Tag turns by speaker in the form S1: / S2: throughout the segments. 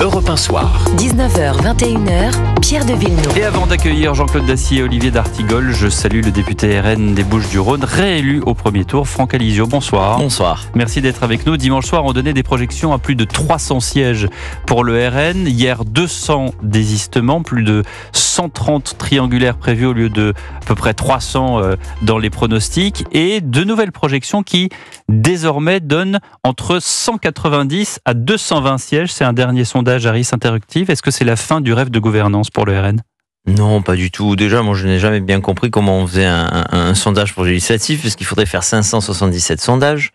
S1: Europe Soir.
S2: 19h, 21h, Pierre de Villeneuve. Et
S1: avant d'accueillir Jean-Claude Dacier et Olivier d'Artigol, je salue le député RN des Bouches-du-Rhône, réélu au premier tour, Franck Alizio. Bonsoir. Bonsoir. Merci d'être avec nous. Dimanche soir, on donnait des projections à plus de 300 sièges pour le RN. Hier, 200 désistements, plus de 130 triangulaires prévus au lieu de à peu près 300 euh, dans les pronostics. Et de nouvelles projections qui, désormais, donnent entre 190 à 220 sièges. C'est un dernier sondage Interactive. Est-ce que c'est la fin du rêve de gouvernance pour le RN
S2: non, pas du tout. Déjà, moi, je n'ai jamais bien compris comment on faisait un, sondage pour législatif, parce qu'il faudrait faire 577 sondages.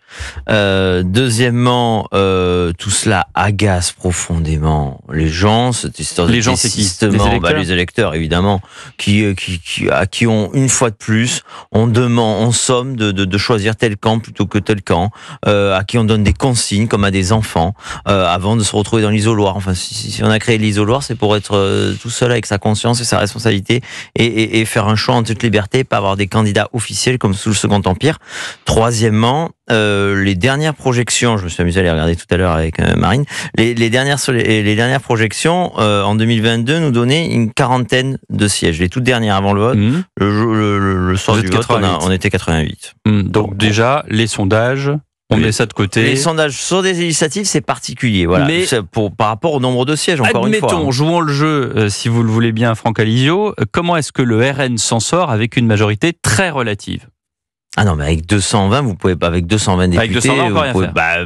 S2: Euh, deuxièmement, euh, tout cela agace profondément les gens. Cette histoire les gens, les bah, électeurs. Bah, les électeurs, évidemment, euh, qui, à qui on une fois de plus, on demande, en somme, de, choisir tel camp plutôt que tel camp, à qui on donne des consignes comme à des enfants, avant de se retrouver dans l'isoloir. Enfin, si, si, on a créé l'isoloir, c'est pour être tout seul avec sa conscience et sa responsabilité et, faire un choix en toute liberté, pas avoir des candidats officiels comme sous le Second Empire. Troisièmement, euh, les dernières projections, je me suis amusé à les regarder tout à l'heure avec euh, Marine, les, dernières, les dernières projections euh, en 2022 nous donnaient une quarantaine de
S1: sièges. Les toutes dernières avant le vote, mmh. le, soir du vote, on, était 88. Mmh, donc déjà, les sondages on met ça de côté. Les sondages sur des législatives, c'est particulier, Mais pour, par rapport au nombre de sièges, encore une fois. Admettons, hein. jouons le jeu, euh, si vous le voulez bien, Franck Alizio. Euh, comment est-ce que le RN s'en sort avec une majorité très relative ah non, mais avec
S2: 220, vous pouvez pas avec 220 députés,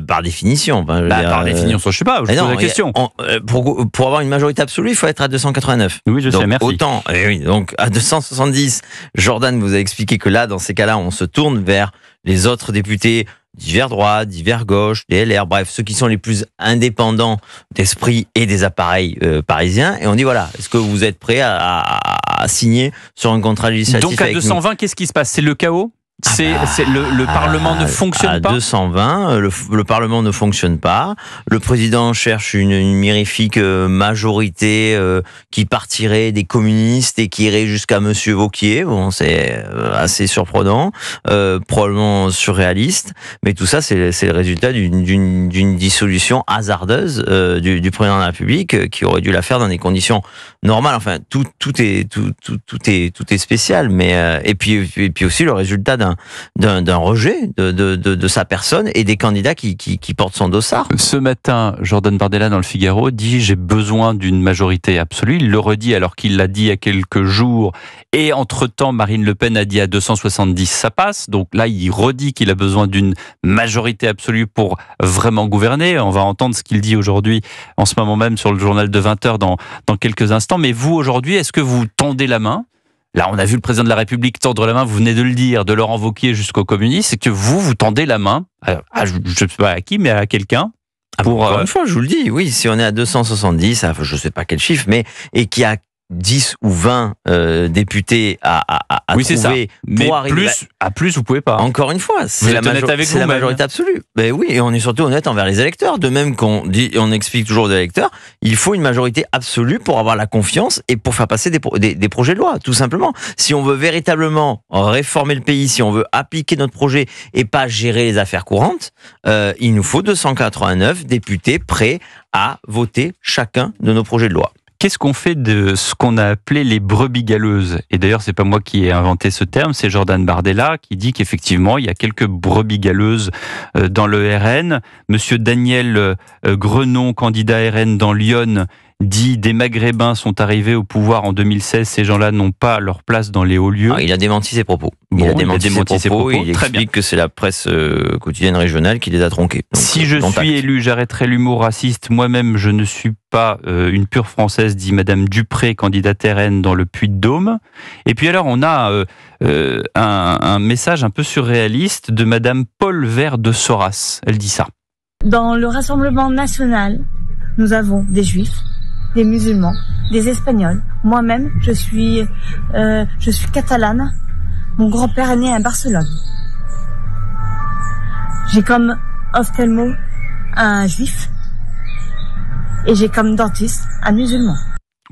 S2: par définition. Bah, par euh, définition, je sais pas, je pose la question. pour, avoir une majorité absolue, il faut être à 289. Oui, je sais, merci. Autant, eh donc à 270, Jordan vous a expliqué que là, dans ces cas-là, on se tourne vers les autres députés divers droits, divers gauches, DLR, LR, bref, ceux qui sont les plus indépendants d'esprit et des appareils euh, parisiens. Et on dit voilà, est-ce que vous êtes prêts à, à, signer sur un contrat législatif Donc à 220,
S1: qu'est-ce qui se passe C'est le chaos ah c'est bah. le, Parlement ne ah,
S2: fonctionne à pas. 220, euh, le, Parlement ne fonctionne pas. Le président cherche une, une mirifique euh, majorité euh, qui partirait des communistes et qui irait jusqu'à Monsieur Vauquier. Bon, c'est assez surprenant, probablement surréaliste, mais tout ça, c'est le résultat d'une dissolution hasardeuse du, président de la République qui aurait dû la faire dans des conditions normales. Enfin, tout, tout est tout, tout, tout est tout est spécial, mais et puis et puis aussi le résultat d'un d'un rejet
S1: de, sa personne et des candidats qui, portent son dossard. Ce matin, Jordan Bardella dans le Figaro dit j'ai besoin d'une majorité absolue. Il le redit alors qu'il l'a dit il y a quelques jours. Et entre-temps, Marine Le Pen a dit à 270 ça passe. Donc là, il redit qu'il a besoin d'une majorité absolue pour vraiment gouverner. On va entendre ce qu'il dit aujourd'hui en ce moment même sur le journal de 20h dans, dans quelques instants. Mais vous, aujourd'hui, est-ce que vous tendez la main Là, on a vu le président de la République tendre la main, vous venez de le dire, de Laurent Wauquiez jusqu'au communiste, c'est que vous, vous tendez la main, euh, à, je ne sais pas à qui, mais à quelqu'un. Ah, pour, Encore euh, une fois, je vous le dis,
S2: oui, si on est à 270, je ne sais pas quel chiffre, mais et qui a 10 ou 20 euh, députés à, à, à trouver Mais plus, à... plus, vous pouvez pas. Encore une fois, c'est la, la majorité absolue. Ben oui, et on est surtout honnête envers les électeurs. De même qu'on dit, on explique toujours aux électeurs, il faut une majorité absolue pour avoir la confiance et pour faire passer des, des, projets de loi, tout simplement. Si on veut véritablement réformer le pays, si on veut appliquer notre projet et pas gérer les affaires courantes, euh, il nous faut 289 députés prêts
S1: à voter chacun de nos projets de loi. Qu'est-ce qu'on fait de ce qu'on a appelé les brebis galeuses Et d'ailleurs, c'est pas moi qui ai inventé ce terme, c'est Jordan Bardella qui dit qu'effectivement, il y a quelques brebis galeuses euh, dans le RN. Monsieur Daniel euh, Grenon, candidat RN dans Lyon, dit des Maghrébins sont arrivés au pouvoir en 2016, ces gens-là n'ont pas leur place dans les hauts lieux. Ah, il a démenti ses propos. il, a démenti, ses, propos. Il explique que c'est la presse euh, quotidienne régionale qui les a tronqués. si euh, je suis élu, j'arrêterai l'humour raciste. Moi-même, je ne suis pas euh, une pure française, dit Madame Dupré, candidate RN dans le Puy-de-Dôme. Et puis alors, on a un, message un peu surréaliste de Madame Paul Vert de Soras. Elle dit ça.
S2: Dans le Rassemblement national, nous avons des juifs, des musulmans, des Espagnols. Moi-même, je suis, euh, je suis catalane. Mon grand-père est né à Barcelone. J'ai comme ophtalmo un juif
S1: et j'ai comme dentiste un musulman.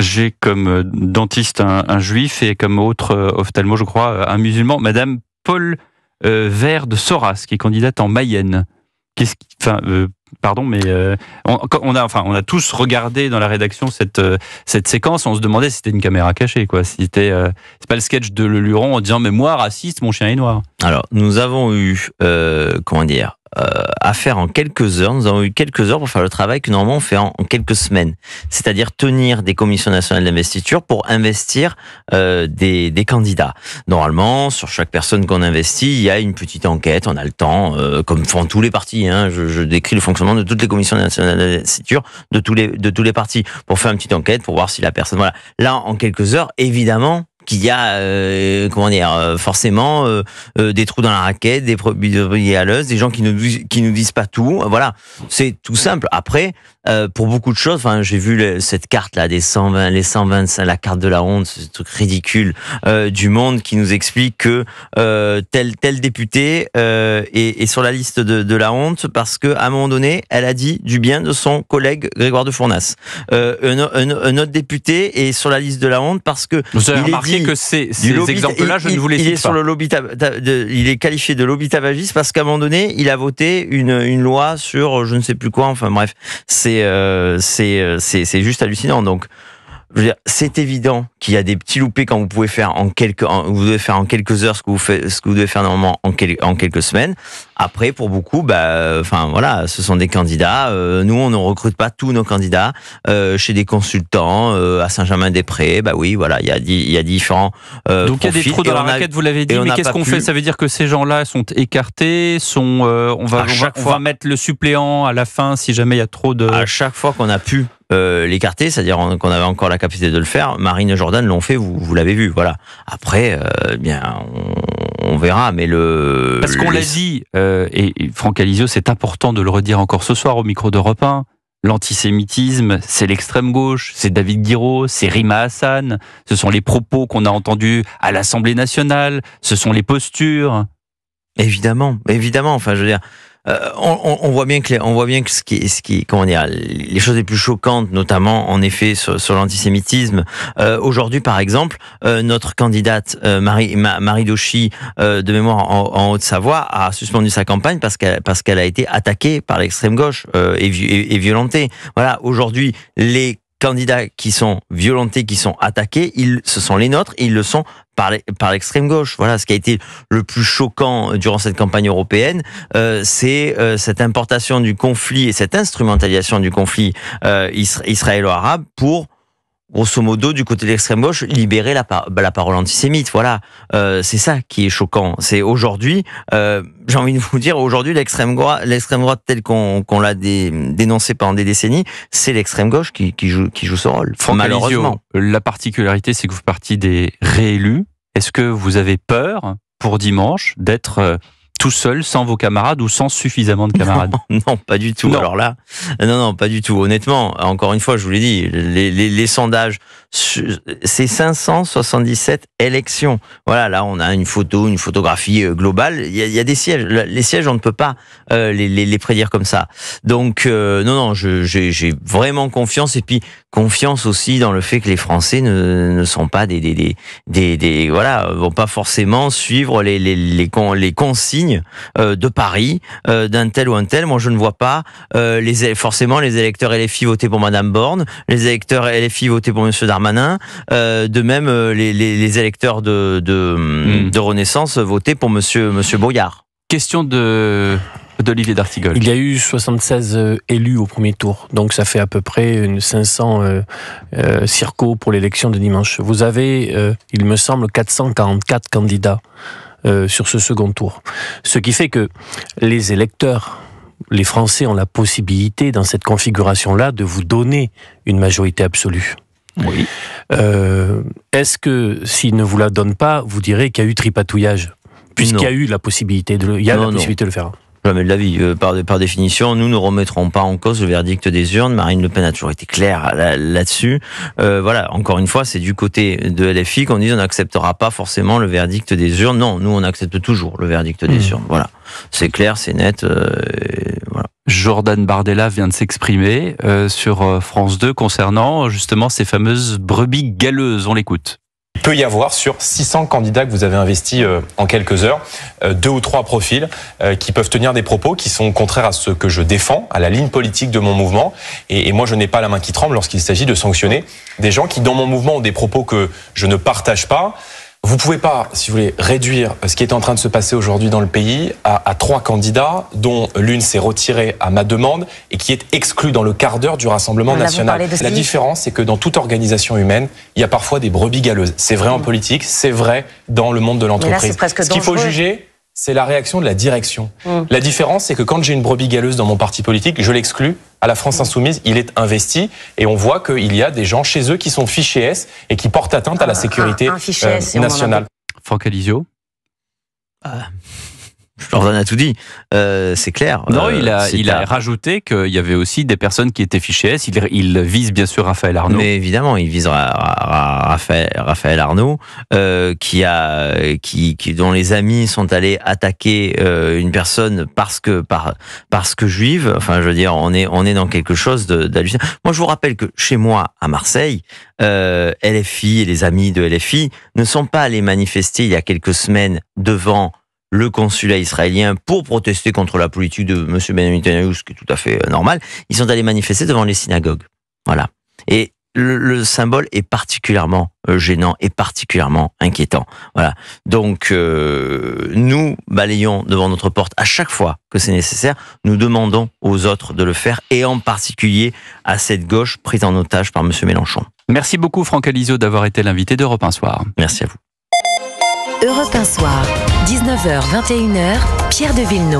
S1: J'ai comme euh, dentiste un, juif et comme autre euh, je crois, euh, un musulman. Madame Paul euh, de Soras, qui est candidate en Mayenne. Qu'est-ce qui, enfin, pardon, mais euh, on, a, enfin, on a tous regardé dans la rédaction cette, euh, cette séquence. On se demandait si c'était une caméra cachée, quoi. c'était, euh, c'est pas le sketch de Le Luron en disant, mais moi, raciste, mon chien est noir. Alors, nous avons eu,
S2: comment dire, euh, à faire en quelques heures. Nous avons eu quelques heures pour faire le travail que normalement on fait en, quelques semaines. C'est-à-dire tenir des commissions nationales d'investiture pour investir euh, des, candidats. Normalement, sur chaque personne qu'on investit, il y a une petite enquête. On a le temps, euh, comme font tous les partis. Hein. je, je, décris le fonctionnement de toutes les commissions nationales d'investiture de tous les de tous les partis pour faire une petite enquête pour voir si la personne. Voilà. Là, en quelques heures, évidemment, qu'il y a, euh, comment dire, euh, forcément euh, des trous dans la raquette, des produits à des gens qui ne qui nous disent pas tout. Voilà, c'est tout simple. Après, pour beaucoup de choses, enfin, j'ai vu cette carte là des 120, les 125, la carte de la honte, ce truc ridicule du monde qui nous explique que tel tel député est, sur la liste de, de la honte parce que à un moment donné, elle a dit du bien de son collègue Grégoire de Fournasse un, autre député est sur la liste de la honte parce que c'est que ces, ces exemples-là, je ne vous les pas. Sur le lobby il est qualifié de lobby tabagiste parce qu'à un moment donné, il a voté une, loi sur je ne sais plus quoi. Enfin bref, c'est euh, euh, c'est juste hallucinant. Donc c'est évident qu'il y a des petits loupés quand vous pouvez faire en quelques, vous devez faire en quelques heures ce que vous faites, ce que vous devez faire normalement en, quelques semaines. Après, pour beaucoup, bah, enfin voilà, ce sont des candidats. Euh, nous, on ne recrute pas tous nos candidats euh, chez des consultants euh, à Saint-Germain-des-Prés. Bah oui, voilà, il y a, il y a différents. Donc il y a des trous dans la raquette, vous l'avez dit. Mais qu'est-ce qu'on fait Ça
S1: veut dire que ces gens-là sont écartés, sont, on va, on va mettre le suppléant à la fin si jamais il y a trop de. À chaque fois qu'on a pu
S2: euh, l'écarter, c'est-à-dire qu'on avait encore la capacité de le faire. Marine et Jordan l'ont fait, vous, l'avez
S1: vu. Voilà. Après, euh, eh bien, on, verra, mais le. Parce qu'on l'a dit, euh, et, et, Franck Alizio, c'est important de le redire encore ce soir au micro d'Europe 1. L'antisémitisme, c'est l'extrême gauche, c'est David Guiraud, c'est Rima Hassan, ce sont les propos qu'on a entendus à l'Assemblée nationale, ce sont les postures. Évidemment,
S2: évidemment. Enfin, je veux dire, euh, on, voit bien que on voit bien que ce qui, ce qui, comment dire, les choses les plus choquantes, notamment en effet sur, l'antisémitisme. Euh, aujourd'hui, par exemple, euh, notre candidate Marie Marie Doshi, de mémoire en, Haute-Savoie, a suspendu sa campagne parce qu'elle parce qu'elle a été attaquée par l'extrême gauche et, et, et violentée. Voilà. Aujourd'hui, les candidats qui sont violentés, qui sont attaqués, ils, ce sont les nôtres et ils le sont par, par l'extrême gauche. Voilà, ce qui a été le plus choquant euh, durant cette campagne européenne, euh, c'est euh, cette importation du conflit et cette instrumentalisation du conflit israélo-arabe pour grosso modo, du côté de l'extrême gauche, libérer la, par la parole antisémite. Voilà, euh, c'est ça qui est choquant. C'est aujourd'hui, euh, j'ai envie de vous dire, aujourd'hui, l'extrême droite, l'extrême droite telle qu'on l'a dénoncée pendant des décennies,
S1: c'est l'extrême gauche qui, qui, joue, qui ce rôle. malheureusement, la particularité, c'est que vous partiez des réélus. Est-ce que vous avez peur pour dimanche d'être euh, tout seul, sans vos camarades ou sans suffisamment de camarades Non, pas du tout. Alors là, non, non, pas du tout. Honnêtement,
S2: encore une fois, je vous l'ai dit, les, les, les sondages, c'est 577 élections. Voilà, là, on a une photo, une photographie euh, globale. Il y a, des sièges. Les sièges, on ne peut pas euh, les, les prédire comme ça. Donc, euh, non, non, j'ai vraiment confiance. Et puis, confiance aussi dans le fait que les Français ne, ne sont pas des, des, des, des, voilà vont pas forcément suivre les les, les, les consignes euh, de Paris euh, d'un tel ou un tel. Moi, je ne vois pas euh, les forcément les électeurs LFI voter pour Madame Borne, les électeurs LFI voter pour Monsieur Darmanin, de même les, les, les, électeurs de de, hmm. de Renaissance voter pour Monsieur Monsieur Boyard. Question
S1: de d'Olivier D'Artigol. Il y a eu 76 euh, élus au premier tour, donc ça fait à peu près une 500 euh, euh, circos pour l'élection de dimanche. Vous avez, euh, il me semble, 444 candidats sur ce second tour. Ce qui fait que les électeurs, les Français ont la possibilité, dans cette configuration-là, de vous donner une majorité absolue. Oui. Est-ce que s'ils ne vous la donnent pas, vous direz qu'il y a eu tripatouillage Puisqu'il y a eu la possibilité de il y a de le faire.
S2: Jamais de la vie. Euh, par, par définition, nous ne remettrons pas en cause le verdict des urnes. Marine Le Pen a toujours été claire là-dessus. Euh, voilà, encore une fois, c'est du côté de LFI qu'on dit on n'acceptera pas forcément le verdict des urnes. Non, nous on accepte toujours le verdict des hmm. urnes. Voilà, c'est
S1: clair, c'est net. Euh, voilà. Jordan Bardella vient de s'exprimer sur France 2 concernant justement ces fameuses brebis galeuses. On l'écoute. Il peut y avoir sur 600 candidats que vous avez investis euh, en quelques heures, euh, deux ou trois profils euh, qui peuvent tenir des propos qui sont contraires à ce que je défends, à la ligne politique de mon mouvement. Et, moi, je n'ai pas la main qui tremble lorsqu'il s'agit de sanctionner des gens qui, dans mon mouvement, ont des propos que je ne partage pas. Vous pouvez pas, si vous voulez, réduire ce qui est en train de se passer aujourd'hui dans le pays à, trois candidats, dont l'une s'est retirée à ma demande et qui est exclue dans le quart d'heure du Rassemblement national. La différence, c'est que dans toute organisation humaine, il y a parfois des brebis galeuses. C'est vrai en mm. politique, c'est vrai dans le monde de l'entreprise. Ce qu'il faut juger, c'est la réaction de la direction. Hum. La différence, c'est que quand j'ai une brebis galeuse dans mon parti politique, je l'exclus. À la France hum. insoumise, il est investi et on voit qu'il y a des gens chez eux qui sont fichés S et qui portent atteinte à la ah, sécurité ah, euh, nationale. Franck Alizio. Jordan a tout dit, euh, c'est clair. Non, euh, il a, il a rajouté qu'il y avait aussi des personnes qui étaient fichées S.
S2: Il, vise bien sûr Raphaël Arnaud. Mais évidemment, il vise Raphaël, Raphaël Arnaud, euh, qui a, qui, dont les amis sont allés attaquer une personne parce que, par, parce que juive. Enfin, je veux dire, on est, on est dans quelque chose d'hallucinant. Moi, je vous rappelle que chez moi, à Marseille, LFI et les amis de LFI ne sont pas allés manifester il y a quelques semaines devant le consulat israélien pour protester contre la politique de M. Benjamin Netanyahu, ce qui est tout à fait euh, normal. Ils sont allés manifester devant les synagogues. Voilà. Et le, symbole est particulièrement euh, gênant et particulièrement inquiétant. Voilà. Donc euh, nous balayons devant notre porte à chaque fois que c'est nécessaire. Nous demandons aux autres de le faire et en particulier à cette
S1: gauche prise en otage par M. Mélenchon. Merci beaucoup Franck Alizot d'avoir été l'invité d'Europe un soir. Merci à vous.
S2: Europe un Soir, 19h-21h, Pierre de Villeneuve.